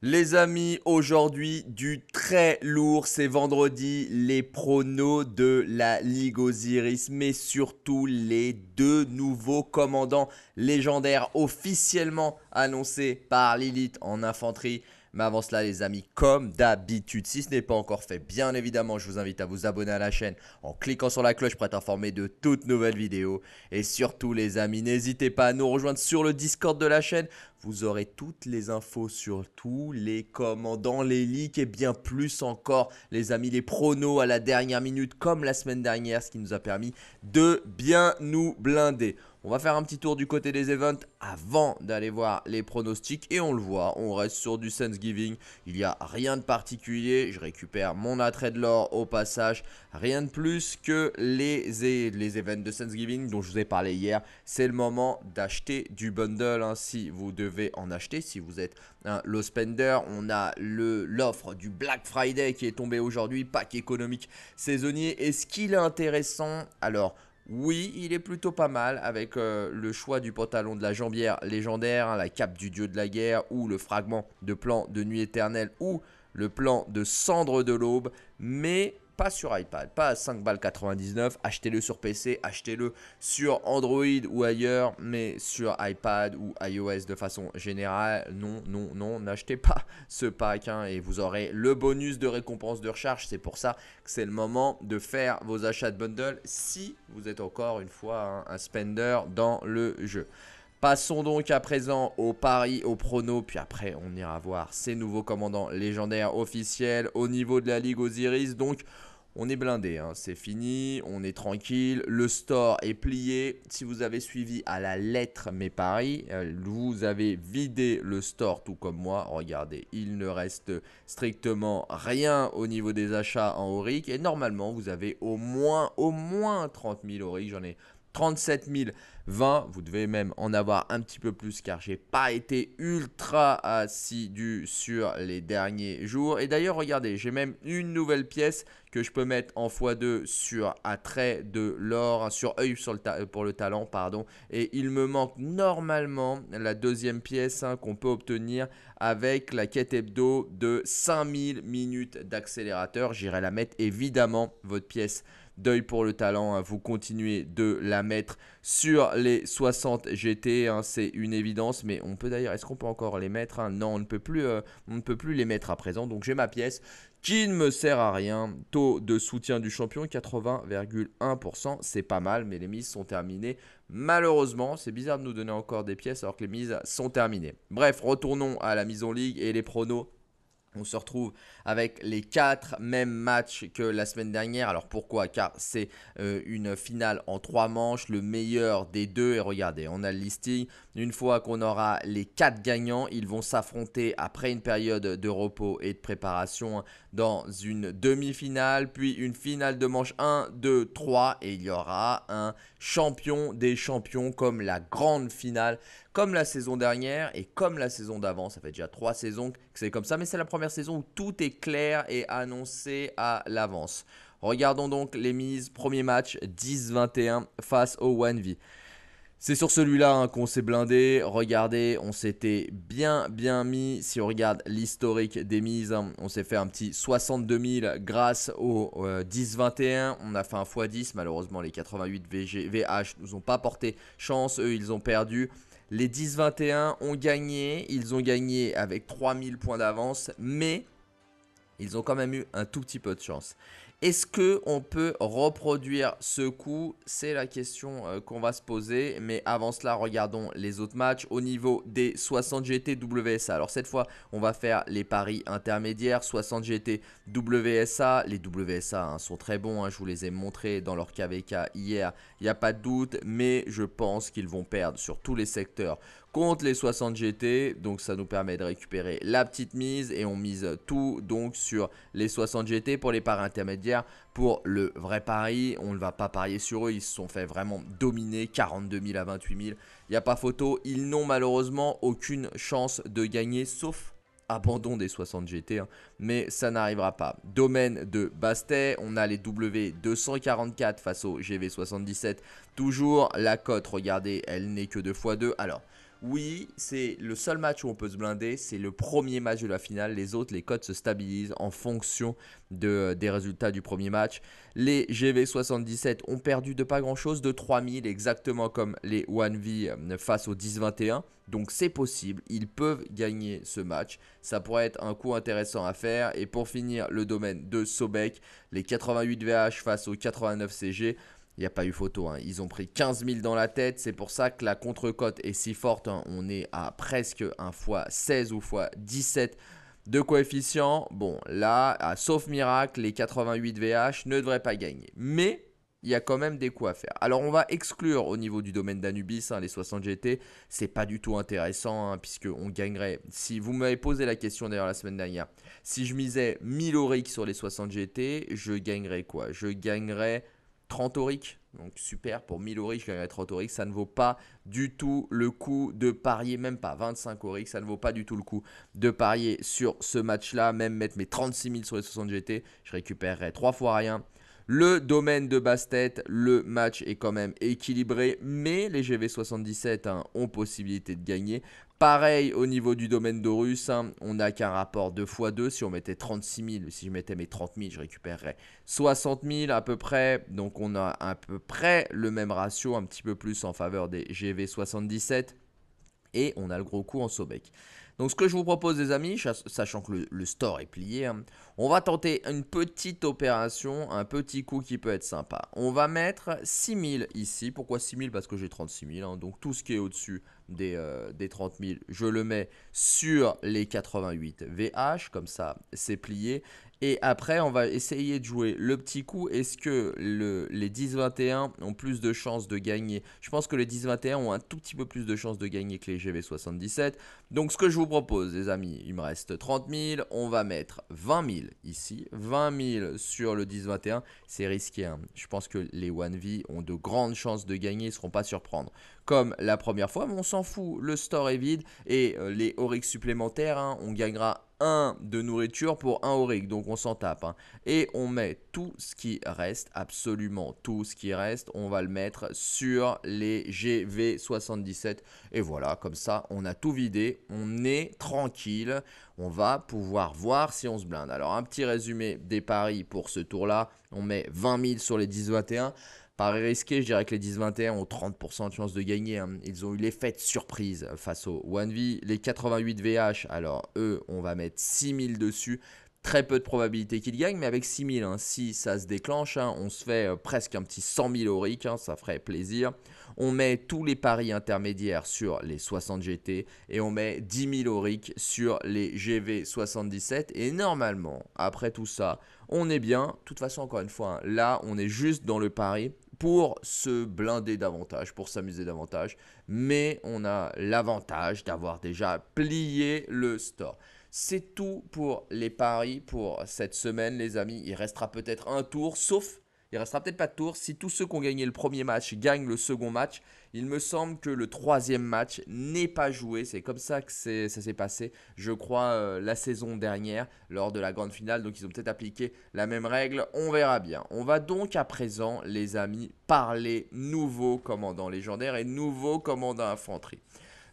Les amis, aujourd'hui du très lourd, c'est vendredi, les pronos de la Ligue Osiris, mais surtout les deux nouveaux commandants légendaires officiellement annoncés par l'élite en infanterie. Mais avant cela, les amis, comme d'habitude, si ce n'est pas encore fait, bien évidemment, je vous invite à vous abonner à la chaîne en cliquant sur la cloche pour être informé de toutes nouvelles vidéos. Et surtout, les amis, n'hésitez pas à nous rejoindre sur le Discord de la chaîne. Vous aurez toutes les infos sur tous les commandants, les leaks et bien plus encore, les amis, les pronos à la dernière minute comme la semaine dernière, ce qui nous a permis de bien nous blinder. On va faire un petit tour du côté des events avant d'aller voir les pronostics et on le voit, on reste sur du Thanksgiving, il n'y a rien de particulier, je récupère mon attrait de l'or au passage, rien de plus que les, les events de Thanksgiving dont je vous ai parlé hier, c'est le moment d'acheter du bundle hein, si vous devez vais en acheter si vous êtes un low spender. On a le l'offre du Black Friday qui est tombé aujourd'hui, pack économique saisonnier. Est-ce qu'il est intéressant Alors, oui, il est plutôt pas mal avec euh, le choix du pantalon de la jambière légendaire, hein, la cape du dieu de la guerre ou le fragment de plan de nuit éternelle ou le plan de cendre de l'aube. Mais pas sur iPad, pas à 5 balles 99, achetez-le sur PC, achetez-le sur Android ou ailleurs, mais sur iPad ou iOS de façon générale, non, non, non, n'achetez pas ce pack hein, et vous aurez le bonus de récompense de recharge, c'est pour ça que c'est le moment de faire vos achats de bundle si vous êtes encore une fois hein, un spender dans le jeu. Passons donc à présent au pari, au prono, puis après on ira voir ces nouveaux commandants légendaires officiels au niveau de la Ligue Osiris. Donc on est blindé, hein, c'est fini, on est tranquille, le store est plié. Si vous avez suivi à la lettre mes paris, euh, vous avez vidé le store tout comme moi. Regardez, il ne reste strictement rien au niveau des achats en auric et normalement vous avez au moins, au moins 30 000 auric. J'en ai 37 020. Vous devez même en avoir un petit peu plus car j'ai pas été ultra assidu sur les derniers jours. Et d'ailleurs, regardez, j'ai même une nouvelle pièce que je peux mettre en x2 sur attrait de l'or, sur œil sur le pour le talent, pardon. Et il me manque normalement la deuxième pièce hein, qu'on peut obtenir avec la quête hebdo de 5000 minutes d'accélérateur. J'irai la mettre évidemment, votre pièce Deuil pour le talent, hein. vous continuez de la mettre sur les 60 GT, hein. c'est une évidence. Mais on peut d'ailleurs, est-ce qu'on peut encore les mettre hein? Non, on ne peut plus, euh, on ne peut plus les mettre à présent. Donc j'ai ma pièce qui ne me sert à rien. Taux de soutien du champion 80,1%, c'est pas mal, mais les mises sont terminées. Malheureusement, c'est bizarre de nous donner encore des pièces alors que les mises sont terminées. Bref, retournons à la mise en ligue et les pronos on se retrouve avec les quatre mêmes matchs que la semaine dernière. Alors pourquoi Car c'est euh, une finale en trois manches, le meilleur des deux. Et regardez, on a le listing. Une fois qu'on aura les quatre gagnants, ils vont s'affronter après une période de repos et de préparation dans une demi-finale, puis une finale de manche 1, 2, 3. Et il y aura un champion des champions comme la grande finale, comme la saison dernière et comme la saison d'avant. Ça fait déjà trois saisons que c'est comme ça, mais c'est la première saison où tout est clair et annoncé à l'avance. Regardons donc les mises. Premier match, 10-21 face au 1V. C'est sur celui-là hein, qu'on s'est blindé. Regardez, on s'était bien bien mis. Si on regarde l'historique des mises, hein, on s'est fait un petit 62 000 grâce au 10-21. Euh, on a fait un x10. Malheureusement, les 88 VG, VH nous ont pas porté chance. Eux, ils ont perdu. Les 10-21 ont gagné, ils ont gagné avec 3000 points d'avance, mais ils ont quand même eu un tout petit peu de chance. Est-ce que on peut reproduire ce coup C'est la question euh, qu'on va se poser. Mais avant cela, regardons les autres matchs au niveau des 60 GT WSA. Alors cette fois, on va faire les paris intermédiaires 60 GT WSA. Les WSA hein, sont très bons. Hein. je vous les ai montrés dans leur KVK hier. Il n'y a pas de doute, mais je pense qu'ils vont perdre sur tous les secteurs contre les 60 GT. Donc ça nous permet de récupérer la petite mise et on mise tout donc sur les 60 GT pour les paris intermédiaires. Pour le vrai pari, on ne va pas parier sur eux. Ils se sont fait vraiment dominer 42 000 à 28 000. Il n'y a pas photo. Ils n'ont malheureusement aucune chance de gagner sauf abandon des 60 GT, hein. mais ça n'arrivera pas. Domaine de Bastet, on a les W244 face au GV77. Toujours la cote, regardez, elle n'est que 2 x 2. Alors, oui, c'est le seul match où on peut se blinder, c'est le premier match de la finale. Les autres, les codes se stabilisent en fonction de, euh, des résultats du premier match. Les GV77 ont perdu de pas grand-chose, de 3000 exactement comme les 1V euh, face au 10-21. Donc c'est possible, ils peuvent gagner ce match. Ça pourrait être un coup intéressant à faire. Et pour finir, le domaine de Sobek, les 88 VH face au 89 CG. Il n'y a pas eu photo. Hein. Ils ont pris 15 000 dans la tête. C'est pour ça que la contre-cote est si forte. Hein. On est à presque 1 fois 16 ou fois 17 de coefficient. Bon, là, sauf miracle, les 88 VH ne devraient pas gagner. Mais il y a quand même des coups à faire. Alors on va exclure au niveau du domaine d'Anubis hein, les 60 GT, c'est pas du tout intéressant puisqu'on puisque on gagnerait. Si vous m'avez posé la question d'ailleurs la semaine dernière, si je misais 1000 auric sur les 60 GT, je gagnerais quoi Je gagnerais 30 auric. Donc super pour 1000 auric, je gagnerai 30 auric. Ça ne vaut pas du tout le coup de parier, même pas 25 auric. Ça ne vaut pas du tout le coup de parier sur ce match-là. Même mettre mes 36 000 sur les 60 GT, je récupérerai 3 fois rien. Le domaine de Bastet, le match est quand même équilibré, mais les GV77 hein, ont possibilité de gagner. Pareil au niveau du domaine d'Horus, hein, on n'a qu'un rapport 2 x 2. Si on mettait 36 000, si je mettais mes 30 000, je récupérerais 60 000 à peu près. Donc on a à peu près le même ratio, un petit peu plus en faveur des GV 77. Et on a le gros coup en Sobek. Donc ce que je vous propose les amis, sachant que le, store est plié, hein, on va tenter une petite opération, un petit coup qui peut être sympa. On va mettre 6000 ici. Pourquoi 6000 Parce que j'ai 36000 hein. donc tout ce qui est au-dessus des, euh, des 30 000, je le mets sur les 88 VH. Comme ça, c'est plié. Et après, on va essayer de jouer le petit coup. Est-ce que le, les 10-21 ont plus de chances de gagner Je pense que les 10-21 ont un tout petit peu plus de chances de gagner que les GV77. Donc ce que je vous propose, les amis, il me reste 30 000. On va mettre 20 000 ici, 20 000 sur le 10-21. C'est risqué. Hein. Je pense que les One V ont de grandes chances de gagner. Ils ne seront pas surprendre. Comme la première fois, on s'en fout. Le store est vide et euh, les Auric supplémentaires, hein, on gagnera 1 de nourriture pour un auric, donc on s'en tape. Hein. Et on met tout ce qui reste, absolument tout ce qui reste, on va le mettre sur les GV77. Et voilà, comme ça, on a tout vidé, on est tranquille, on va pouvoir voir si on se blinde. Alors un petit résumé des paris pour ce tour-là, on met 20 000 sur les 10-21. Paris risqué, je dirais que les 10-21 ont 30% de chance de gagner. Hein. Ils ont eu l'effet de surprise face au One V. Les 88 VH, alors eux, on va mettre 6000 dessus très peu de probabilité qu'il gagne, mais avec 6000, hein. si ça se déclenche, hein, on se fait euh, presque un petit 100 000 au hein, ça ferait plaisir. On met tous les paris intermédiaires sur les 60 GT et on met 10 000 au sur les GV 77. Et normalement, après tout ça, on est bien. De toute façon, encore une fois, là, on est juste dans le pari pour se blinder davantage, pour s'amuser davantage. Mais on a l'avantage d'avoir déjà plié le store. C'est tout pour les paris pour cette semaine, les amis. Il restera peut-être un tour, sauf il restera peut-être pas de tour. Si tous ceux qui ont gagné le premier match gagnent le second match, il me semble que le troisième match n'est pas joué. C'est comme ça que ça s'est passé, je crois, euh, la saison dernière lors de la grande finale. Donc ils ont peut-être appliqué la même règle. On verra bien. On va donc à présent, les amis, parler nouveau commandant légendaire et nouveau commandant infanterie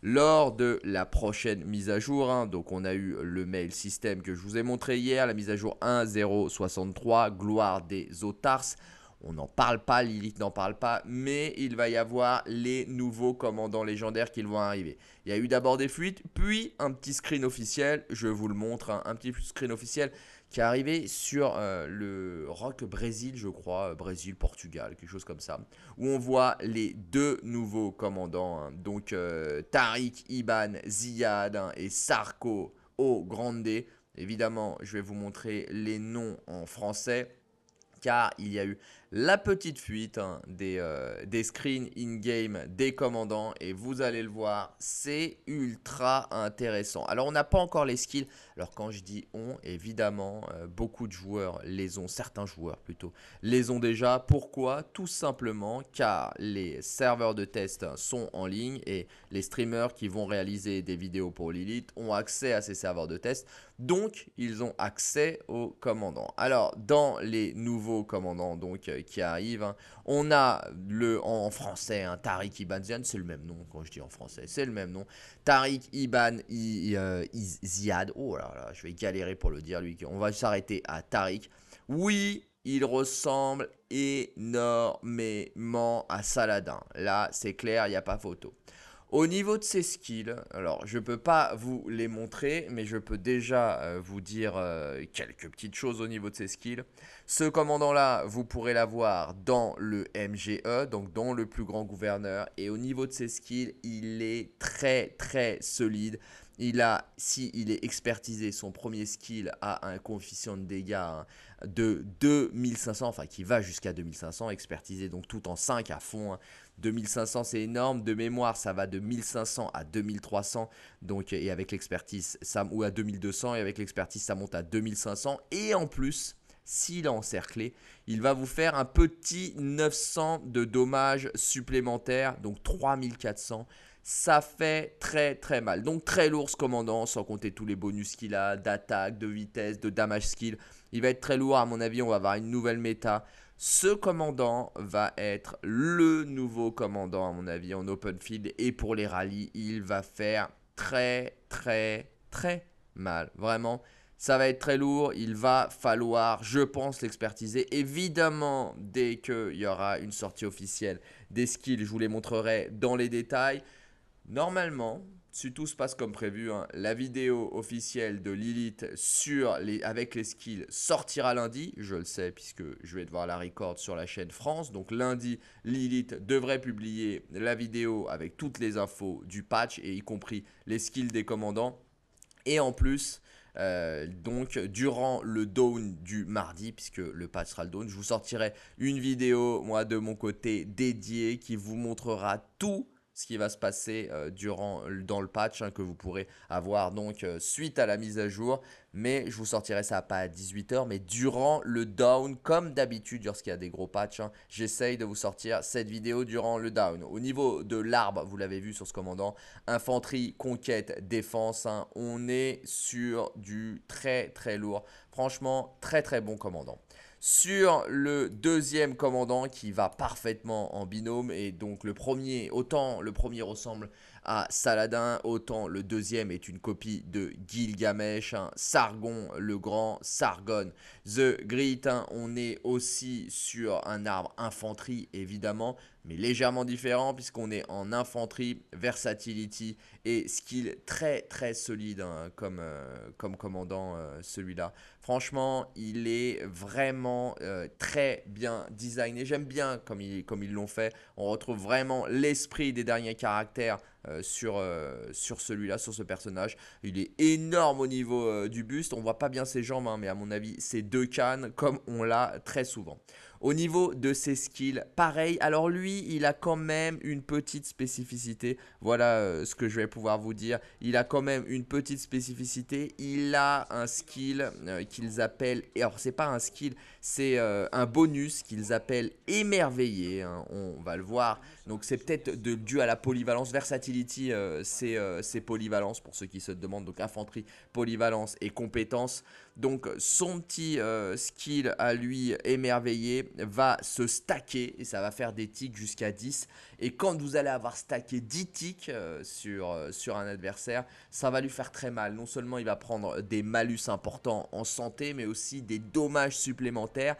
lors de la prochaine mise à jour. Hein. donc on a eu le mail système que je vous ai montré hier, la mise à jour 1.063, gloire des Otars. On n'en parle pas, Lilith n'en parle pas, mais il va y avoir les nouveaux commandants légendaires qui vont arriver. Il y a eu d'abord des fuites, puis un petit screen officiel, je vous le montre, hein. un petit screen officiel qui est arrivé sur euh, le Rock Brésil, je crois, euh, Brésil, Portugal, quelque chose comme ça, où on voit les deux nouveaux commandants, hein. donc euh, Tariq Iban Ziad hein, et Sarko O Grande. Évidemment, je vais vous montrer les noms en français, car il y a eu la petite fuite hein, des, euh, des screens in-game des commandants. Et vous allez le voir, c'est ultra intéressant. Alors, on n'a pas encore les skills. Alors, quand je dis on, évidemment, euh, beaucoup de joueurs les ont, certains joueurs plutôt, les ont déjà. Pourquoi Tout simplement car les serveurs de test sont en ligne et les streamers qui vont réaliser des vidéos pour Lilith ont accès à ces serveurs de test. Donc, ils ont accès aux commandants. Alors, dans les nouveaux commandants, donc euh, qui arrive. Hein. On a le en, français, un hein, Tariq Ibn c'est le même nom quand je dis en français, c'est le même nom. Tariq iban euh, I, Ziad. Oh là là, je vais galérer pour le dire lui. On va s'arrêter à Tariq. Oui, il ressemble énormément à Saladin. Là, c'est clair, il n'y a pas photo. Au niveau de ses skills, alors je ne peux pas vous les montrer, mais je peux déjà euh, vous dire euh, quelques petites choses au niveau de ses skills. Ce commandant-là, vous pourrez l'avoir dans le MGE, donc dans le plus grand gouverneur. Et au niveau de ses skills, il est très très solide. Il a, si il est expertisé, son premier skill a un coefficient de dégâts hein, de 2500, enfin qui va jusqu'à 2500, expertisé donc tout en 5 à fond. Hein. 2500, c'est énorme. De mémoire, ça va de 1500 à 2300. Donc, et avec l'expertise, ça, ou à 2200, et avec l'expertise, ça monte à 2500. Et en plus, s'il a encerclé, il va vous faire un petit 900 de dommages supplémentaires, donc 3400. Ça fait très très mal. Donc très lourd ce commandant, sans compter tous les bonus qu'il a d'attaque, de vitesse, de damage skill. Il va être très lourd à mon avis, on va avoir une nouvelle méta. Ce commandant va être le nouveau commandant, à mon avis, en open field. Et pour les rallyes, il va faire très, très, très mal. Vraiment, ça va être très lourd. Il va falloir, je pense, l'expertiser. Évidemment, dès qu'il y aura une sortie officielle des skills, je vous les montrerai dans les détails. Normalement, si tout se passe comme prévu, hein, la vidéo officielle de Lilith sur les, avec les skills sortira lundi. Je le sais puisque je vais devoir la record sur la chaîne France. Donc lundi, Lilith devrait publier la vidéo avec toutes les infos du patch et y compris les skills des commandants. Et en plus, euh, donc durant le down du mardi, puisque le patch sera le down, je vous sortirai une vidéo, moi de mon côté, dédiée qui vous montrera tout ce qui va se passer euh, durant, euh, dans le patch hein, que vous pourrez avoir donc euh, suite à la mise à jour. Mais je vous sortirai ça pas à 18h, mais durant le down, comme d'habitude, lorsqu'il y a des gros patchs, hein, j'essaye de vous sortir cette vidéo durant le down. Au niveau de l'arbre, vous l'avez vu sur ce commandant, infanterie, conquête, défense, hein, on est sur du très très lourd. Franchement, très très bon commandant sur le deuxième commandant qui va parfaitement en binôme. Et donc le premier, autant le premier ressemble à Saladin, autant le deuxième est une copie de Gilgamesh, hein. Sargon le Grand, Sargon the Great. Hein. on est aussi sur un arbre infanterie évidemment, mais légèrement différent puisqu'on est en infanterie, versatility et skill très très solide hein, comme, euh, comme commandant euh, celui-là. Franchement, il est vraiment euh, très bien designé. J'aime bien comme ils, comme ils l'ont fait. On retrouve vraiment l'esprit des derniers caractères sur, sur celui-là, sur ce personnage. Il est énorme au niveau du buste. On ne voit pas bien ses jambes, hein, mais à mon avis, c'est deux cannes comme on l'a très souvent. Au niveau de ses skills, pareil. Alors lui, il a quand même une petite spécificité. Voilà euh, ce que je vais pouvoir vous dire. Il a quand même une petite spécificité. Il a un skill euh, qu'ils appellent... Alors c'est pas un skill, c'est euh, un bonus qu'ils appellent émerveillé. Hein. On va le voir donc c'est peut-être dû à la polyvalence. Versatility, euh, euh, c'est polyvalence pour ceux qui se demandent. Donc infanterie, polyvalence et compétence. Donc son petit euh, skill à lui émerveillé va se stacker et ça va faire des tics jusqu'à 10. Et quand vous allez avoir stacké 10 tics sur un adversaire, ça va lui faire très mal. Non seulement il va prendre des malus importants en santé, mais aussi des dommages supplémentaires.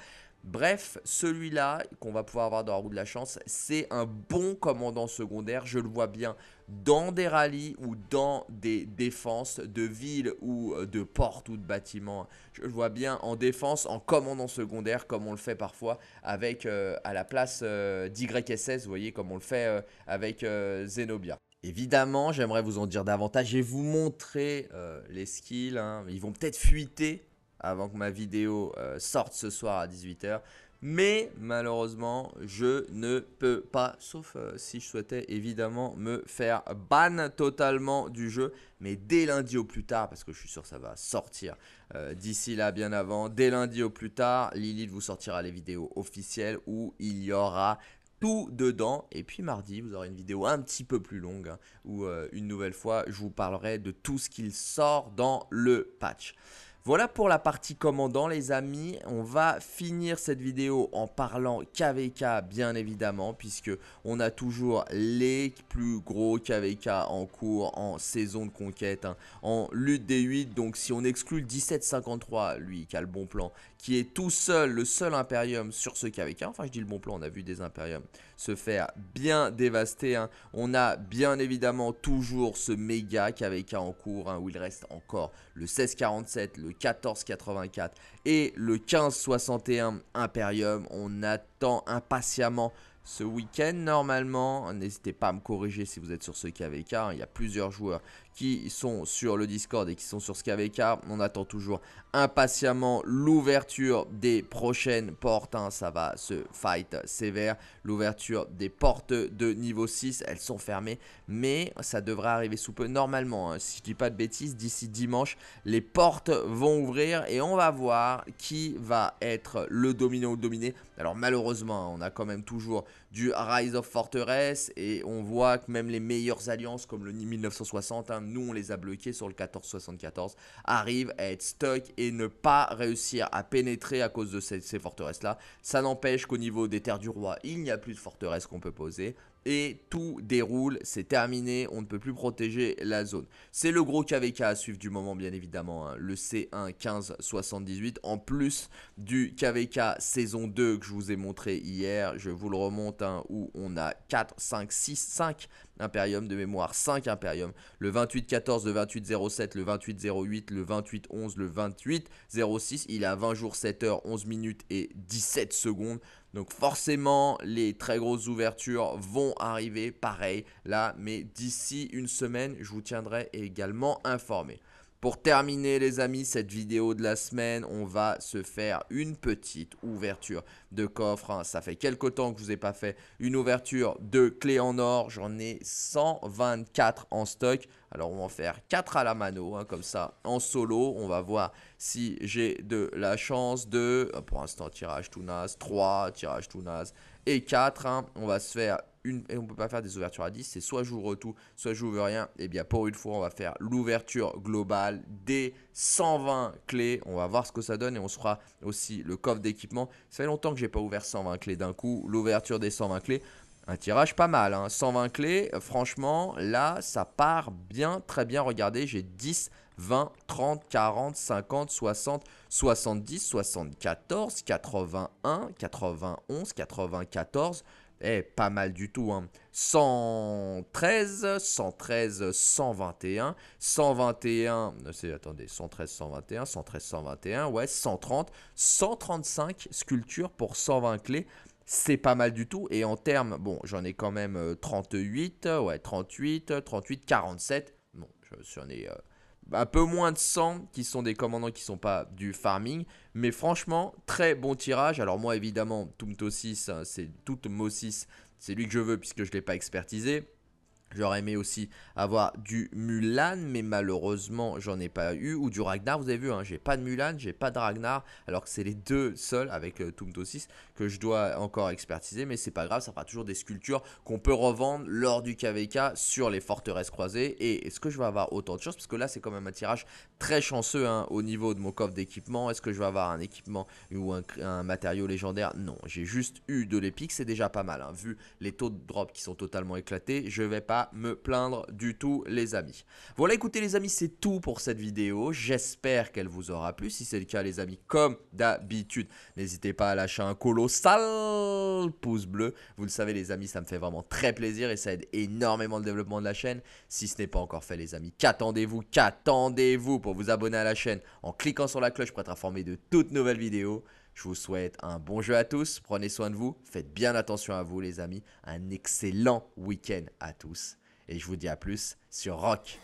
Bref, celui-là, qu'on va pouvoir avoir dans la roue de la chance, c'est un bon commandant secondaire. Je le vois bien dans des rallyes ou dans des défenses de villes euh, ou de portes ou de bâtiments. Je le vois bien en défense, en commandant secondaire, comme on le fait parfois avec euh, à la place euh, d'YSS, vous voyez, comme on le fait avec Zenobia. Évidemment, j'aimerais vous en dire davantage et vous montrer les skills. Hein. Ils vont peut-être fuiter avant que ma vidéo euh, sorte ce soir à 18h. Mais malheureusement, je ne peux pas, sauf euh, si je souhaitais évidemment me faire ban totalement du jeu. Mais dès lundi au plus tard, parce que je suis sûr que ça va sortir euh, d'ici là bien avant, dès lundi au plus tard, Lilith vous sortira les vidéos officielles où il y aura tout dedans. Et puis mardi, vous aurez une vidéo un petit peu plus longue hein, où une nouvelle fois, je vous parlerai de tout ce qu'il sort dans le patch. Voilà pour la partie commandant les amis, on va finir cette vidéo en parlant KVK bien évidemment puisque on a toujours les plus gros KVK en cours en saison de conquête, hein, en lutte des 8 donc si on exclut le 1753 lui qui a le bon plan qui est tout seul, le seul Imperium sur ce KvK. Enfin, je dis le bon plan, on a vu des Imperiums se faire bien dévaster. Hein. On a bien évidemment toujours ce méga KvK en cours, hein, où il reste encore le 1647, le 1484 et le 1561 Imperium. On attend impatiemment ce week-end normalement. N'hésitez pas à me corriger si vous êtes sur ce KVK. Hein. Il y a plusieurs joueurs qui sont sur le Discord et qui sont sur SkyVK. On attend toujours impatiemment l'ouverture des prochaines portes. Hein. Ça va se fight sévère. L'ouverture des portes de niveau 6. Elles sont fermées. Mais ça devrait arriver sous peu. Normalement, hein. si je dis pas de bêtises, d'ici dimanche, les portes vont ouvrir. Et on va voir qui va être le dominant ou dominé. Alors malheureusement, hein, on a quand même toujours du Rise of Fortress et on voit que même les meilleures alliances comme le 1960, hein, nous on les a bloquées sur le 1474, arrivent à être stock et ne pas réussir à pénétrer à cause de ces, forteresses là. Ça n'empêche qu'au niveau des terres du roi, il n'y a plus de forteresse qu'on peut poser, et tout déroule, c'est terminé, on ne peut plus protéger la zone. C'est le gros KVK à suivre du moment bien évidemment, hein. le C1 15 78 en plus du KVK saison 2 que je vous ai montré hier, je vous le remonte hein, où on a 4 5 6 5 impérium de mémoire, 5 Imperium, le 28-14, le 28-07, le 28-08, le 28-11, le 28-06. Il a 20 jours, 7 heures, 11 minutes et 17 secondes. Donc forcément, les très grosses ouvertures vont arriver pareil là, mais d'ici une semaine, je vous tiendrai également informé. Pour terminer les amis cette vidéo de la semaine, on va se faire une petite ouverture de coffre. Hein. Ça fait quelque temps que je vous ai pas fait une ouverture de clé en or. J'en ai 124 en stock. Alors on va en faire 4 à la mano, hein, comme ça, en solo. On va voir si j'ai de la chance de, euh, pour l'instant tirage tout naze, 3, tirage tout naze et 4. Hein. On va se faire on ne on peut pas faire des ouvertures à 10, c'est soit j'ouvre tout, soit j'ouvre rien. Et eh bien pour une fois, on va faire l'ouverture globale des 120 clés. On va voir ce que ça donne et on sera aussi le coffre d'équipement. Ça fait longtemps que je n'ai pas ouvert 120 clés d'un coup, l'ouverture des 120 clés. Un tirage pas mal, 120 hein. clés, franchement, là, ça part bien, très bien. Regardez, j'ai 10 20, 30, 40, 50, 60, 70, 74, 81, 91, 94, eh, pas mal du tout. Hein. 113, 113, 121, 121, c'est, attendez, 113, 121, 113, 121, ouais, 130, 135 sculptures pour 120 clés. C'est pas mal du tout. Et en termes, bon, j'en ai quand même 38, euh, ouais, 38, 38, 47. Bon, j'en ai. Euh, un peu moins de 100 qui sont des commandants qui sont pas du farming. Mais franchement, très bon tirage. Alors moi évidemment, Tumtosis hein, c'est Mo 6, c'est lui que je veux puisque je ne l'ai pas expertisé. J'aurais aimé aussi avoir du Mulan, mais malheureusement, j'en ai pas eu. Ou du Ragnar, vous avez vu, hein, j'ai pas de Mulan, j'ai pas de Ragnar, alors que c'est les deux seuls avec euh, 6 que je dois encore expertiser. Mais c'est pas grave, ça fera toujours des sculptures qu'on peut revendre lors du KVK sur les forteresses croisées. Et est-ce que je vais avoir autant de choses Parce que là, c'est quand même un tirage très chanceux hein, au niveau de mon coffre d'équipement. Est-ce que je vais avoir un équipement ou un, matériau légendaire Non, j'ai juste eu de l'épique, c'est déjà pas mal. Hein. Vu les taux de drop qui sont totalement éclatés, je vais pas me plaindre du tout les amis. Voilà écoutez les amis c'est tout pour cette vidéo, j'espère qu'elle vous aura plu, si c'est le cas les amis comme d'habitude n'hésitez pas à lâcher un colossal pouce bleu, vous le savez les amis ça me fait vraiment très plaisir et ça aide énormément le développement de la chaîne, si ce n'est pas encore fait les amis qu'attendez-vous, qu'attendez-vous pour vous abonner à la chaîne en cliquant sur la cloche pour être informé de toutes nouvelles vidéos. Je vous souhaite un bon jeu à tous. Prenez soin de vous. Faites bien attention à vous, les amis. Un excellent week-end à tous. Et je vous dis à plus sur Rock.